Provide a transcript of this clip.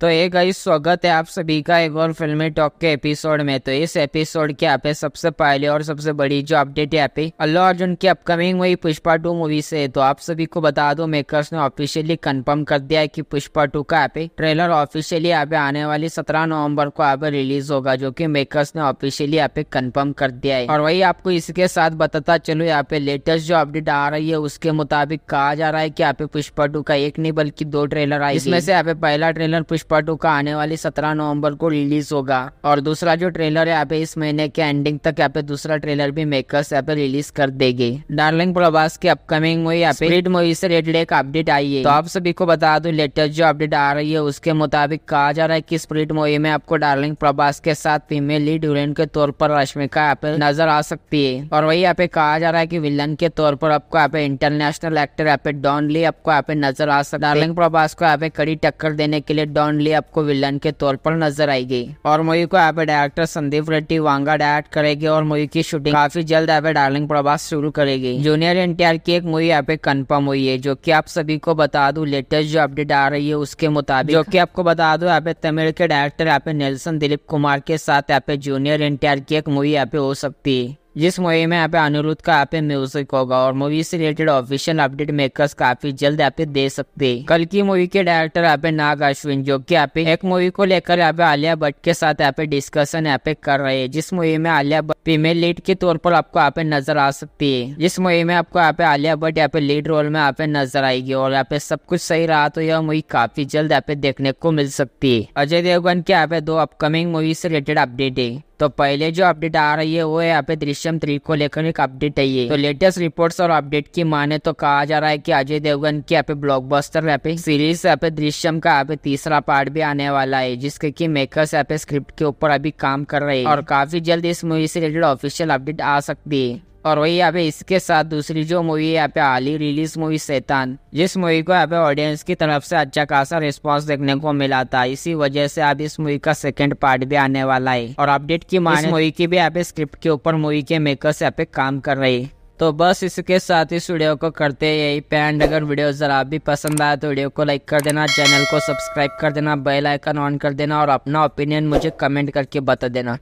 तो एक आई स्वागत है आप सभी का एक और फिल्मी टॉक के एपिसोड में तो इस एपिसोड के यहाँ पे सबसे पहले और सबसे बड़ी जो अपडेट है यहाँ पे अल्लू अर्जुन की अपकमिंग वही पुष्पा टू मूवी से तो आप सभी को बता दो मेकर्स ने ऑफिशियली कंफर्म कर दिया है कि पुष्पा टू का यहाँ पे ट्रेलर ऑफिशियली यहाँ पे आने वाली सत्रह नवम्बर को यहाँ पे रिलीज होगा जो की मेकर्स ने ऑफिशियली यहाँ पे कन्फर्म कर दिया है और वही आपको इसके साथ बताता चलो यहाँ पे लेटेस्ट जो अपडेट आ रही है उसके मुताबिक कहा जा रहा है की यहाँ पे पुष्पा टू का एक नहीं बल्कि दो ट्रेलर आई इसमें से यहाँ पे पहला ट्रेलर पुष्पा पुष्पा टू का आने वाली सत्रह नवंबर को रिलीज होगा और दूसरा जो ट्रेलर है यहाँ पे इस महीने के एंडिंग तक यहाँ पे दूसरा ट्रेलर भी मेकर्स यहाँ पे रिलीज कर देगी डार्लिंग प्रभास की अपकमिंग मूवी यहाँ पे रेड मूवी से रिलेटेड एक अपडेट आई है तो आप सभी को बता दू लेटेस्ट जो अपडेट आ रही है उसके मुताबिक कहा जा रहा है की स्प्रिट मूवी में आपको डार्लिंग प्रभास के साथ फीमेल लीड हिरोइन के तौर पर रश्मिका यहाँ पे नजर आ सकती है और वही यहाँ पे कहा जा रहा है की विलन के तौर पर आपको यहाँ पे इंटरनेशनल एक्टर यहाँ पे डॉन ली आपको यहाँ पे नजर आ सकता है डार्लिंग प्रभास को यहाँ पे कड़ी टक्कर देने के लिए डॉन ओनली आपको विलन के तौर पर नजर आएगी और मूवी को यहाँ डायरेक्टर संदीप रेड्डी वांगा डायरेक्ट करेगी और मूवी की शूटिंग काफी जल्द यहाँ डार्लिंग प्रभास शुरू करेगी जूनियर एनटीआर की एक मूवी यहाँ पे कन्फर्म हुई है जो की आप सभी को बता दू लेटेस्ट जो अपडेट आ रही है उसके मुताबिक जो की आपको बता दू यहाँ पे तमिल के डायरेक्टर यहाँ पे नेल्सन दिलीप कुमार के साथ यहाँ पे जूनियर एनटीआर की एक मूवी यहाँ पे हो सकती है जिस मूवी में यहाँ पे अनिरुद्ध का यहाँ पे म्यूजिक होगा और मूवी से रिलेटेड ऑफिशियल अपडेट मेकर्स काफी जल्द यहाँ पे दे सकते कल की मूवी के डायरेक्टर यहाँ पे नाग अश्विन जो की यहाँ पे एक मूवी को लेकर यहाँ पे आलिया भट्ट के साथ यहाँ पे डिस्कशन यहाँ पे कर रहे हैं जिस मूवी में आलिया भट्ट फीमेल लीड के तौर पर आपको यहाँ पे नजर आ सकती है जिस मूवी में आपको यहाँ पे आलिया भट्ट यहाँ पे लीड रोल में यहाँ पे नजर आएगी और यहाँ पे सब कुछ सही रहा तो यह मूवी काफी जल्द यहाँ पे देखने को मिल सकती है अजय देवगन के यहाँ पे दो अपकमिंग मूवी से रिलेटेड अपडेट है तो पहले जो अपडेट आ रही है वो यहाँ पे दृश्यम थ्री को लेकर एक अपडेट है तो लेटेस्ट रिपोर्ट्स और अपडेट की माने तो कहा जा रहा है कि अजय देवगन की यहाँ पे ब्लॉकबस्टर यहाँ पे सीरीज यहाँ पे दृश्यम का यहाँ पे तीसरा पार्ट भी आने वाला है जिसके की मेकर्स यहाँ पे स्क्रिप्ट के ऊपर अभी काम कर रहे हैं और काफी जल्द इस मूवी से रिलेटेड ऑफिशियल अपडेट आ सकती है और वही यहाँ पे इसके साथ दूसरी जो मूवी है यहाँ पे हाली रिलीज मूवी शैतान जिस मूवी को यहाँ पे ऑडियंस की तरफ से अच्छा खासा रिस्पॉन्स देखने को मिला था इसी वजह से अब इस मूवी का सेकंड पार्ट भी आने वाला है और अपडेट की माने मूवी की भी यहाँ पे स्क्रिप्ट के ऊपर मूवी के मेकर्स यहाँ पे काम कर रही तो बस इसके साथ इस वीडियो को करते यही पे एंड अगर वीडियो जरा भी पसंद आया तो वीडियो को लाइक कर देना चैनल को सब्सक्राइब कर देना बेल आइकन ऑन कर देना और अपना ओपिनियन मुझे कमेंट करके बता देना